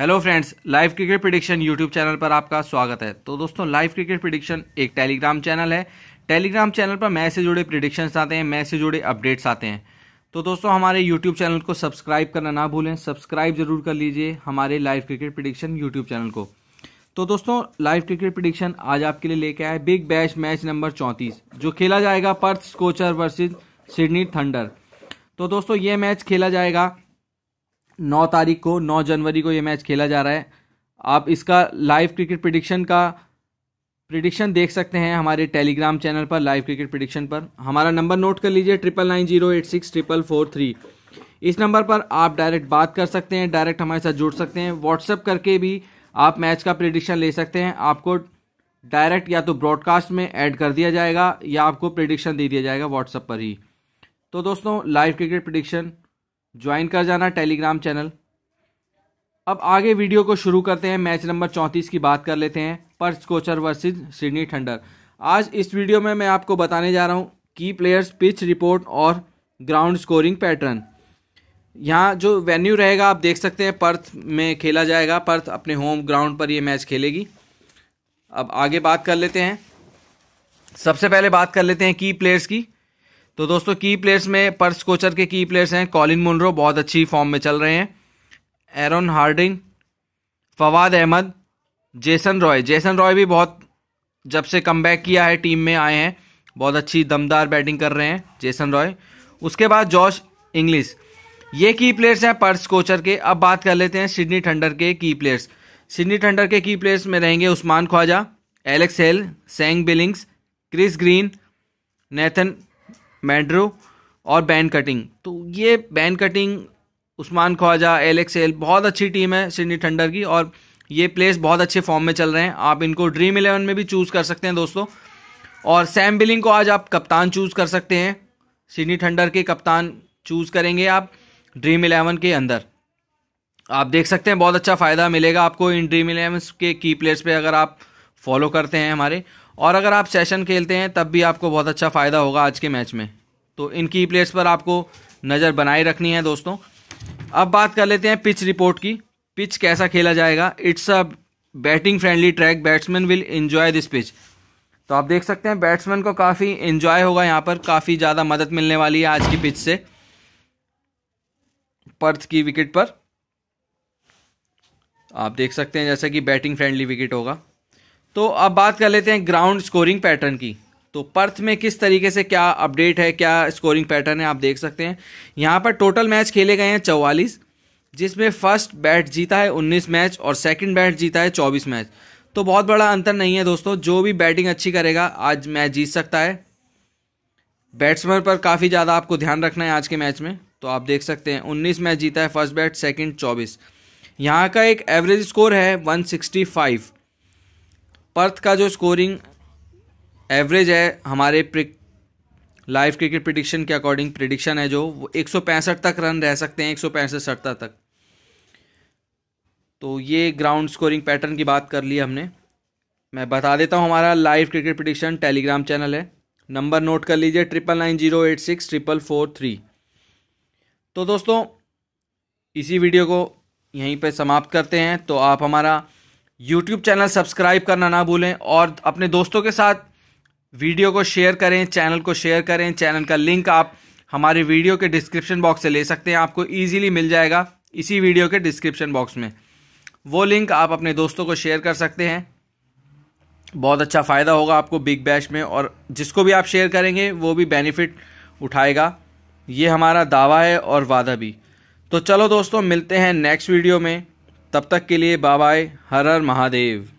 hello friends live cricket prediction YouTube channel पर आपका स्वागत है तो दोस्तों लाइव क्रिकेट प्रिडिक्शन एक टेलीग्राम चैनल है टेलीग्राम चैनल पर मैच से जुड़े प्रिडिक्शंस आते हैं मैच से जुड़े अपडेट्स आते हैं तो दोस्तों हमारे यूट्यूब चैनल को सब्सक्राइब करना ना भूलें सब्सक्राइब जरूर कर लीजिए हमारे live cricket prediction YouTube channel को तो दोस्तों लाइव क्रिकेट प्रिडिक्शन आज आपके लिए लेके आए बिग बैश मैच नंबर चौंतीस जो खेला जाएगा Perth Scorcher versus Sydney Thunder तो दोस्तों ये मैच खेला जाएगा नौ तारीख को नौ जनवरी को ये मैच खेला जा रहा है आप इसका लाइव क्रिकेट प्रिडिक्शन का प्रिडिक्शन देख सकते हैं हमारे टेलीग्राम चैनल पर लाइव क्रिकेट प्रिडिक्शन पर हमारा नंबर नोट कर लीजिए triple nine zero eight six triple four three इस नंबर पर आप डायरेक्ट बात कर सकते हैं डायरेक्ट हमारे साथ जुड़ सकते हैं व्हाट्सएप करके भी आप मैच का प्रडिक्शन ले सकते हैं आपको डायरेक्ट या तो ब्रॉडकास्ट में ऐड कर दिया जाएगा या आपको प्रिडिक्शन दे दिया जाएगा व्हाट्सएप पर ही तो दोस्तों लाइव क्रिकेट प्रिडिक्शन ज्वाइन कर जाना टेलीग्राम चैनल अब आगे वीडियो को शुरू करते हैं मैच नंबर चौंतीस की बात कर लेते हैं Perth Scorcher versus Sydney Thunder आज इस वीडियो में मैं आपको बताने जा रहा हूँ की प्लेयर्स पिच रिपोर्ट और ग्राउंड स्कोरिंग पैटर्न यहाँ जो वेन्यू रहेगा आप देख सकते हैं पर्थ में खेला जाएगा पर्थ अपने होम ग्राउंड पर ये मैच खेलेगी अब आगे बात कर लेते हैं सबसे पहले बात कर लेते हैं की प्लेयर्स की तो दोस्तों की प्लेयर्स में पर्स कोचर के की प्लेयर्स हैं कॉलिन मुनरो बहुत अच्छी फॉर्म में चल रहे हैं Aaron Harding Fawad Ahmed Jason Roy Jason Roy भी बहुत जब से कम किया है टीम में आए हैं बहुत अच्छी दमदार बैटिंग कर रहे हैं जेसन रॉय उसके बाद जॉश इंग्लिश ये की प्लेयर्स हैं पर्स कोचर के अब बात कर लेते हैं सिडनी ठंडर के की प्लेयर्स सिडनी ठंडर के की प्लेयर्स में रहेंगे Usman Khawaja Alex Hale Sam Billings Chris Green Nathan McAndrew और बैन कटिंग तो ये Ben Cutting Usman Khawaja Alex Hale बहुत अच्छी टीम है सिडनी थंडर की और ये प्लेस बहुत अच्छे फॉर्म में चल रहे हैं आप इनको ड्रीम इलेवन में भी चूज़ कर सकते हैं दोस्तों और सैम बिलिंग को आज आप कप्तान चूज़ कर सकते हैं सिडनी थंडर के कप्तान चूज़ करेंगे आप ड्रीम इलेवन के अंदर आप देख सकते हैं बहुत अच्छा फ़ायदा मिलेगा आपको इन ड्रीम इलेवन के की प्लेयर्स पे अगर आप फॉलो करते हैं हमारे और अगर आप सेशन खेलते हैं तब भी आपको बहुत अच्छा फ़ायदा होगा आज के मैच में तो इन की प्लेट्स पर आपको नज़र बनाए रखनी है दोस्तों अब बात कर लेते हैं पिच रिपोर्ट की पिच कैसा खेला जाएगा it's a batting friendly track batsman will enjoy this pitch तो आप देख सकते हैं बैट्समैन को काफ़ी इन्जॉय होगा यहाँ पर काफ़ी ज़्यादा मदद मिलने वाली है आज की पिच से पर्थ की विकेट पर आप देख सकते हैं जैसा कि बैटिंग फ्रेंडली विकेट होगा तो अब बात कर लेते हैं ग्राउंड स्कोरिंग पैटर्न की तो पर्थ में किस तरीके से क्या अपडेट है क्या स्कोरिंग पैटर्न है आप देख सकते हैं यहाँ पर टोटल मैच खेले गए हैं चौवालीस जिसमें फर्स्ट बैट जीता है 19 मैच और सेकंड बैट जीता है 24 मैच तो बहुत बड़ा अंतर नहीं है दोस्तों जो भी बैटिंग अच्छी करेगा आज मैच जीत सकता है बैट्समैन पर काफ़ी ज़्यादा आपको ध्यान रखना है आज के मैच में तो आप देख सकते हैं 19 मैच जीता है फर्स्ट बैट सेकंड 24 यहाँ का एक एवरेज स्कोर है 165 पर्थ का जो स्कोरिंग एवरेज है हमारे लाइव क्रिकेट प्रिडिक्शन के अकॉर्डिंग प्रिडिक्शन है जो वो एक तक रन रह सकते हैं एक सौ तक तो ये ग्राउंड स्कोरिंग पैटर्न की बात कर ली हमने मैं बता देता हूँ हमारा live cricket prediction Telegram channel है नंबर नोट कर लीजिए triple nine zero eight six triple four three तो दोस्तों इसी वीडियो को यहीं पर समाप्त करते हैं तो आप हमारा यूट्यूब चैनल सब्सक्राइब करना ना भूलें और अपने दोस्तों के साथ वीडियो को शेयर करें चैनल को शेयर करें चैनल का लिंक आप हमारे वीडियो के डिस्क्रिप्शन बॉक्स से ले सकते हैं आपको ईजिली मिल जाएगा इसी वीडियो के डिस्क्रिप्शन बॉक्स में वो लिंक आप अपने दोस्तों को शेयर कर सकते हैं बहुत अच्छा फ़ायदा होगा आपको बिग बैश में और जिसको भी आप शेयर करेंगे वो भी बेनिफिट उठाएगा ये हमारा दावा है और वादा भी तो चलो दोस्तों मिलते हैं नेक्स्ट वीडियो में तब तक के लिए बाय बाय हर हर महादेव